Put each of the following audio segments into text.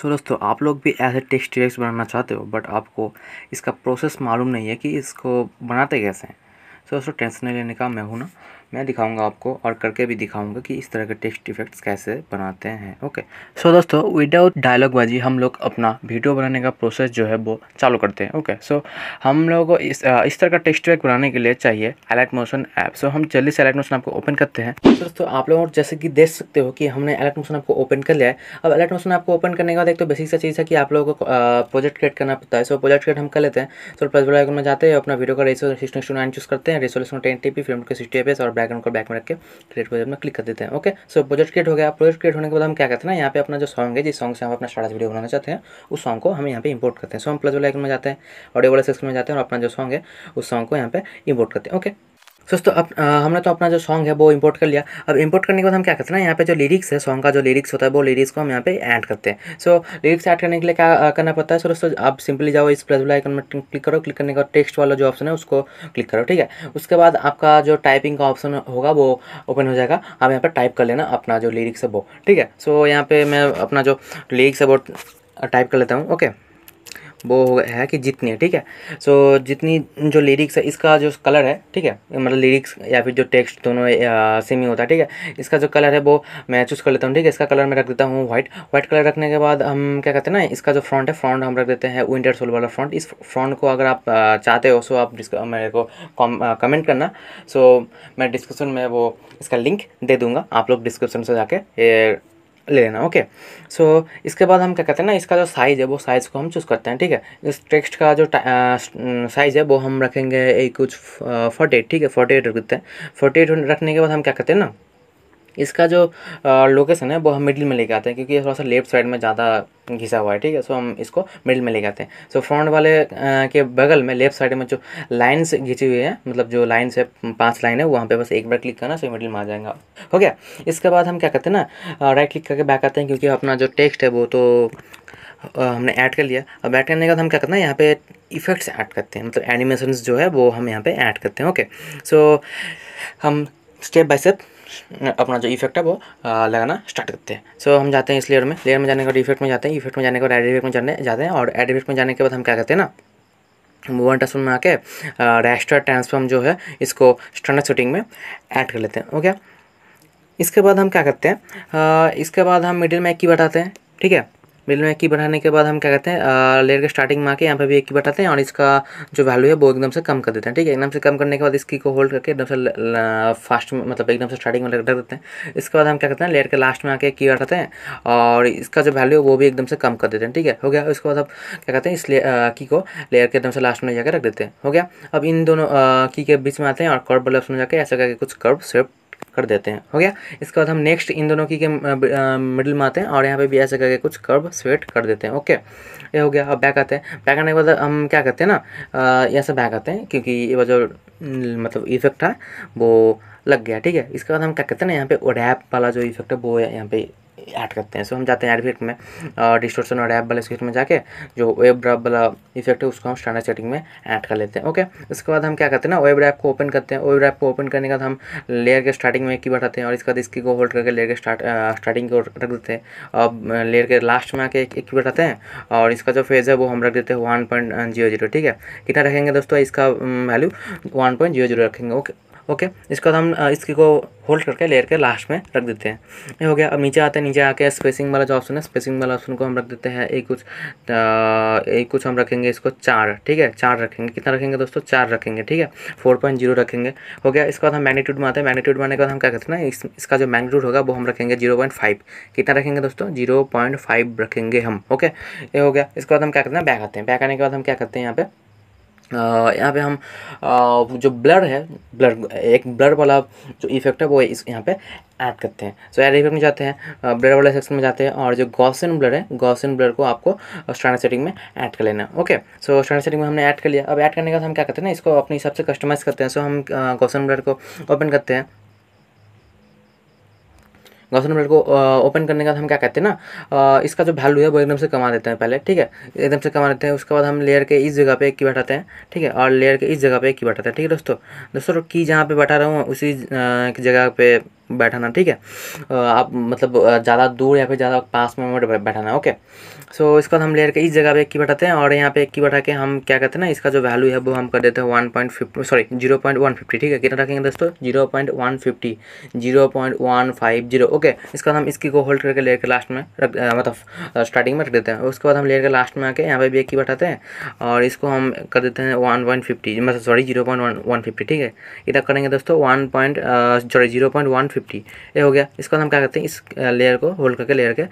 सो so, दोस्तों आप लोग भी ऐसे टेस्ट रेक्स बनाना चाहते हो बट आपको इसका प्रोसेस मालूम नहीं है कि इसको बनाते कैसे हैं सो so, दोस्तों टेंशन लेने का मैं हूँ ना मैं दिखाऊंगा आपको और करके भी दिखाऊंगा कि इस तरह के टेक्स्ट इफेक्ट्स कैसे बनाते हैं ओके सो so, दोस्तों विदाउट डायलॉग बाजी हम लोग अपना वीडियो बनाने का प्रोसेस जो है वो चालू करते हैं ओके सो so, हम लोगों को इस इस तरह का टेक्स्ट इफेक्ट बनाने के लिए चाहिए अलेक्ट मोशन ऐप सो हम जल्दी से अलर्ट मोशन आपको ओपन करते हैं दोस्तों so, दोस्तों आप लोग जैसे कि देख सकते हो कि हमने अलर्ट मोशन आपको ओपन कर लिया है अब अलर्ट मोशन आपको ओपन करने के बाद एक तो बेसिक सा चीज़ है कि आप लोगों को प्रोजेक्ट क्रिएट करना पड़ता है सो प्रोजेक्ट क्रिएट हम कर लेते हैं सो प्लस बड़ा में जाते हैं अपना वीडियो का रेसो नाइन चूज करते हैं resolution ten eighty p film के सिक्सटी एपीएस और बैकग्राउंड को बैक में रख के क्रिएट प्रोजेक्ट में क्लिक कर देते हैं ओके सो प्रोजेक्ट क्रिएट हो गया प्रोजेक्ट क्रिएट होने के बाद हम क्या करते हैं यहाँ पे अपना जो सॉन्ग है जिस सॉन्ग से हम अपना शार्ट वीडियो बनाना चाहते हैं उस सॉन्ग को हम यहाँ पे इंपोर्ट करते हैं सो हम प्लस वाले आइकन में जाते हैं ऑडियो वाले सेक्शन में जाते हैं और अपना जो सॉन्ग है उस सॉन्ग को यहाँ पे इंपोर्ट करते हैं ओके दोस्तों अब हमने तो अपना जो सॉन्ग है वो इंपोर्ट कर लिया अब इंपोर्ट करने के बाद हम क्या करते हैं ना यहाँ पे जो लिरिक्स है सॉन्ग का जो लिरिक्स होता है वो लिरिक्स को हम यहाँ पे ऐड करते हैं सो लिरिक्स ऐड करने के लिए क्या करना पड़ता है सो दोस्तों आप सिंपली जाओ इस प्लस आइकन में क्लिक करो क्लिक करने का टेक्स्ट वाला जो ऑप्शन है उसको क्लिक करो ठीक है उसके बाद आपका जो टाइपिंग का ऑप्शन होगा वो ओपन हो जाएगा आप यहाँ पर टाइप कर लेना अपना जो लिरिक्स है वो ठीक है सो यहाँ पर मैं अपना जो लिरिक्स है वो टाइप कर लेता हूँ ओके वो है कि जितनी है ठीक है सो so, जितनी जो लिरिक्स है इसका जो कलर है ठीक है मतलब लिरिक्स या फिर जो टेक्स्ट दोनों सेम ही होता है ठीक है इसका जो कलर है वो मैं चूज़ कर लेता हूँ ठीक है इसका कलर मैं रख देता हूँ व्हाइट व्हाइट कलर रखने के बाद हम क्या कहते हैं ना इसका जो फ्रंट है फ्रंट हम रख देते हैं विंटर सोल वाला फ्रंट इस फ्रंट को अगर आप चाहते हो सो आप मेरे को कमेंट करना सो मैं डिस्क्रिप्शन में वो इसका लिंक दे दूँगा आप लोग डिस्क्रिप्शन से जाके ले लेना ओके सो so, इसके बाद हम क्या कहते हैं ना इसका जो साइज़ है वो साइज़ को हम चूज़ करते हैं ठीक है इस टेक्स्ट का जो साइज़ है वो हम रखेंगे एक कुछ फोर्टी एट ठीक है फोर्टी एट रखते हैं फोर्टी एट रखने के बाद हम क्या कहते हैं ना इसका जो लोकेशन है वो हम मिडिल में लेके आते हैं क्योंकि थोड़ा सा लेफ्ट साइड में ज़्यादा घिसा हुआ है ठीक है सो हम इसको मिडिल में लेके आते हैं सो फ्रंट वाले के बगल में लेफ्ट साइड में जो लाइन्स घिंची हुई है मतलब जो लाइन्स है पांच लाइन है वहाँ पे बस एक बार क्लिक करना सो मिडिल में आ जाएगा हो गया इसके बाद हम क्या करते हैं ना राइट क्लिक करके बैक आते हैं क्योंकि अपना जो टेक्स्ट है वो तो हमने ऐड कर लिया अब ऐड करने के बाद हम क्या करते हैं यहाँ पे इफेक्ट्स ऐड करते हैं मतलब एनिमेशंस जो है वो हम यहाँ पे ऐड करते हैं ओके सो हम स्टेप बाय स्टेप अपना जो इफेक्ट है वो लगाना स्टार्ट करते हैं सो so, हम जाते हैं इस लेयर में लेयर में जाने के बाद इफेक्ट में जाते हैं इफेक्ट में जाने के बाद एड इफेक्ट में जाने जाते हैं और एड इफेक्ट में जाने के बाद हम क्या करते हैं ना मूवन ट्रांसफॉर्म में आके रेस्टर ट्रांसफॉर्म जो है इसको स्टैंडर्ड सेटिंग में ऐड कर लेते हैं ओके इसके बाद हम क्या करते हैं इसके बाद हम मिडिल में एक की बताते हैं ठीक है मिल में एक की बढ़ाने के बाद हम क्या करते हैं लेयर के स्टार्टिंग में आके यहाँ पे भी एक की बढ़ाते हैं और इसका जो वैल्यू है वो एकदम से कम कर देते हैं ठीक है एकदम से कम करने के बाद इसकी को होल्ड करके एकदम से फास्ट में मतलब एकदम से स्टार्टिंग में रख देते हैं इसके बाद हम क्या करते हैं लेयर के लास्ट में आके एक की बढ़ाते हैं और इसका जो वैल्यू है वो भी एकदम से कम कर देते हैं ठीक है हो गया उसके बाद अब क्या कहते हैं इस की को लेयर के एकदम से लास्ट में जाकर रख देते हैं हो गया अब इन दोनों की के बीच में आते हैं और कर्व बल्ब में जाकर ऐसा करके कुछ कर्व सिर्फ कर देते हैं हो गया इसके बाद हम नेक्स्ट इन दोनों की मिडिल में आते हैं और यहाँ पे भी ऐसे करके कुछ कर्व स्वेट कर देते हैं ओके ये हो गया अब बैक आते हैं बैक आने के बाद हम क्या करते हैं ना ऐसे बैक आते हैं क्योंकि ये जो मतलब इफेक्ट है वो लग गया ठीक है इसके बाद हम क्या कहते हैं ना यहाँ पे रैप वाला जो इफेक्ट है वो यहाँ पे ऐड करते हैं सो हम जाते हैं एड इफेक्ट में डिस्टोर्सन और ऐप वाले स्क्रिप्ट में जाके जो वेब ड्रॉप वाला इफेक्ट है उसको हम स्टैंडर्ड सेटिंग में ऐड कर लेते हैं ओके इसके बाद हम क्या करते हैं ना वेब ऐप को ओपन करते हैं वेब ऐप को ओपन करने के बाद हम लेयर के स्टार्टिंग में एक ही बैठाते हैं और इसके बाद इसकी को होल्ड करके लेयर के स्टार्ट स्टार्टिंग को रख देते हैं और लेयर के लास्ट में आके एक की बैठाते हैं और इसका जो फेज है वो हम रख देते हैं वन पॉइंट जीरो जीरो ठीक है कितना रखेंगे दोस्तों इसका value one point zero zero रखेंगे ओके ओके इसके बाद हम इसकी को होल्ड करके लेयर के लास्ट में रख देते हैं ये हो गया अब नीचे आते हैं नीचे आके स्पेसिंग वाला जो ऑप्शन है स्पेसिंग वाला ऑप्शन को हम रख देते हैं एक कुछ एक कुछ हम रखेंगे इसको चार ठीक है चार रखेंगे कितना रखेंगे दोस्तों चार रखेंगे ठीक है फोर पॉइंट जीरो रखेंगे हो गया इसके बाद हम मैग्नीट्यूड में आते हैं मैग्नीट्यूड में आने के बाद हम क्या करते हैं इसका जो मैग्नीट्यूड होगा वो हम रखेंगे जीरो पॉइंट फाइव कितना रखेंगे दोस्तों जीरो पॉइंट फाइव रखेंगे हम ओके ये हो गया इसके बाद हम क्या करते हैं बैक आते हैं बैक आने के बाद हम क्या करते हैं यहाँ पर यहाँ पे हम जो ब्लर है ब्लर एक ब्लर वाला जो इफेक्ट है वो इस यहाँ पे ऐड करते हैं सो एड इफेक्ट में जाते हैं ब्लर वाले सेक्शन में जाते हैं और जो गॉसन ब्लर है गॉसन ब्लर को आपको स्टैंडर्ड सेटिंग में ऐड कर लेना ओके सो स्टैंडर्ड सेटिंग में हमने ऐड कर लिया अब ऐड करने के बाद हम क्या करते हैं ना इसको अपने हिसाब से कस्टमाइज़ करते हैं सो so, हम गॉसन ब्लर को ओपन करते हैं गौसन प्लेट को ओपन करने के बाद हम क्या कहते हैं ना इसका जो वैल्यू है वो एकदम से कमा देते हैं पहले ठीक है एकदम से कमा देते हैं उसके बाद हम लेयर के इस जगह पे की बैठाते हैं ठीक है और लेयर के इस जगह पे की बैठाते हैं ठीक है दोस्तों दोस्तों की जहाँ पे बैठा रहा हूँ उसी जगह पे बैठाना ठीक है आप मतलब ज़्यादा दूर या फिर ज़्यादा पास में बैठाना ओके सो so, इसको हम लेयर के इस जगह पे एक की बैठाते हैं और यहाँ पे एक की बैठा के हम क्या कहते हैं ना इसका जो वैल्यू है वो हम कर देते हैं one point fifty sorry zero point one fifty ठीक है कितना रखेंगे दोस्तों zero point one fifty zero point one five zero okay इसके बाद हम इसकी को होल्ड करके लेयर के लास्ट में रख मतलब स्टार्टिंग में रख देते हैं उसके बाद हम लेयर के लास्ट में आके यहाँ पे भी एक की बैठाते हैं और इसको हम कर देते हैं वन पॉइंट फिफ्टी मतलब sorry zero point one one fifty ठीक है इधर करेंगे दोस्तों one point sorry zero point one fifty fifty ये हो गया इसको हम क्या करते हैं इस लेयर को होल्ड करके लेयर के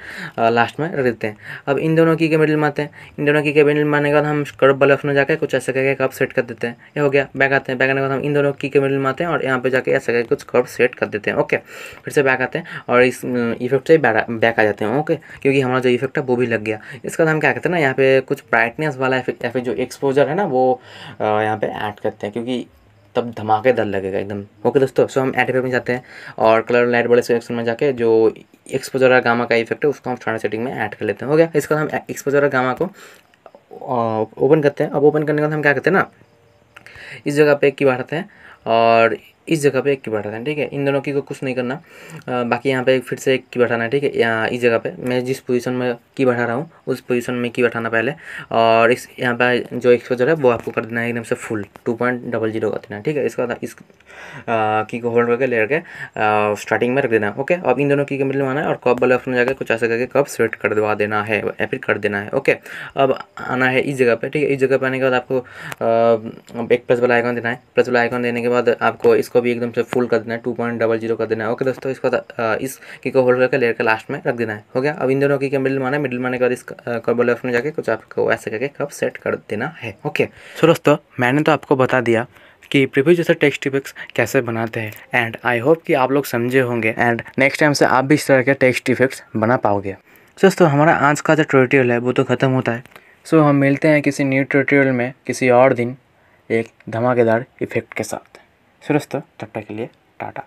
लास्ट में रख देते हैं अब इन दोनों की के मिडिल मारते हैं इन दोनों की के मिडिल मारने के बाद हम कर्व वाले में जाकर कुछ ऐसा करके कप सेट कर देते हैं ये हो गया बैक आते हैं बैक आने के बाद हम इन दोनों की के मिडिल मारते हैं और यहाँ पर जाकर ऐसा करके कुछ कर्व सेट कर देते हैं ओके फिर से बैक आते हैं और इस इफेक्ट से बैक आ जाते हैं ओके क्योंकि हमारा जो इफेक्ट है वो भी लग गया इसके बाद हम क्या करते हैं ना यहाँ पे कुछ ब्राइटनेस वाला या फिर जो एक्सपोजर है ना वो यहाँ पे ऐड करते हैं क्योंकि तब धमाकेदार लगेगा एकदम ओके दोस्तों सो हम एंड में जाते हैं और कलर लाइट बड़े सेक्शन में जाके जो एक्सपोजर और गामा का इफेक्ट है उसको हम स्टार्ट सेटिंग में ऐड कर लेते हैं हो गया इसके बाद हम एक्सपोजर और गामा को ओपन uh, करते हैं अब ओपन करने के बाद हम क्या करते हैं ना इस जगह पे की बात हैं और इस जगह पे एक की बैठाना है ठीक है इन दोनों की को कुछ नहीं करना आ, बाकी यहाँ पे फिर से एक की बैठाना है ठीक है यहाँ इस जगह पे मैं जिस पोजीशन में की बैठा रहा हूँ उस पोजीशन में की बैठाना पहले और इस यहाँ पे जो एक्सपोजर है वो आपको कर देना है एकदम से full two point double zero कर देना है ठीक है इसका इस की को होल्ड करके लेकर के स्टार्टिंग में रख देना ओके अब इन दोनों की के मिल आना है और कप वाले ऑप्शन जाकर कुछ ऐसा करके कप सेट कर देना है या फिर कर देना है ओके अब आना है इस जगह पर ठीक है इस जगह पर आने के बाद आपको एक प्लस वाला आइकॉन देना है प्लस वाला आइकॉन देने के बाद आपको इसको इसको भी एकदम से फुल कर देना है टू पॉइंट डबल जीरो कर देना है ओके दोस्तों इसको इस की को होल्ड करके लेयर के लास्ट में रख देना है हो गया अब इन दोनों की क्या मिडिल माना है मिडिल माने के बाद इस कर्बल में जाके कुछ आपको ऐसे करके कब सेट कर देना है ओके सो दोस्तों मैंने तो आपको बता दिया कि प्रिव्यू जैसे टेक्स्ट इफेक्ट्स कैसे बनाते हैं एंड आई होप कि आप लोग समझे होंगे एंड नेक्स्ट टाइम से आप भी इस तरह के टेक्स्ट इफेक्ट्स बना पाओगे दोस्तों हमारा आज का जो ट्यूटोरियल है वो तो ख़त्म होता है सो so, हम मिलते हैं किसी न्यू ट्यूटोरियल में किसी और दिन एक धमाकेदार इफेक्ट के साथ सूर्यस्त तब तक के लिए टाटा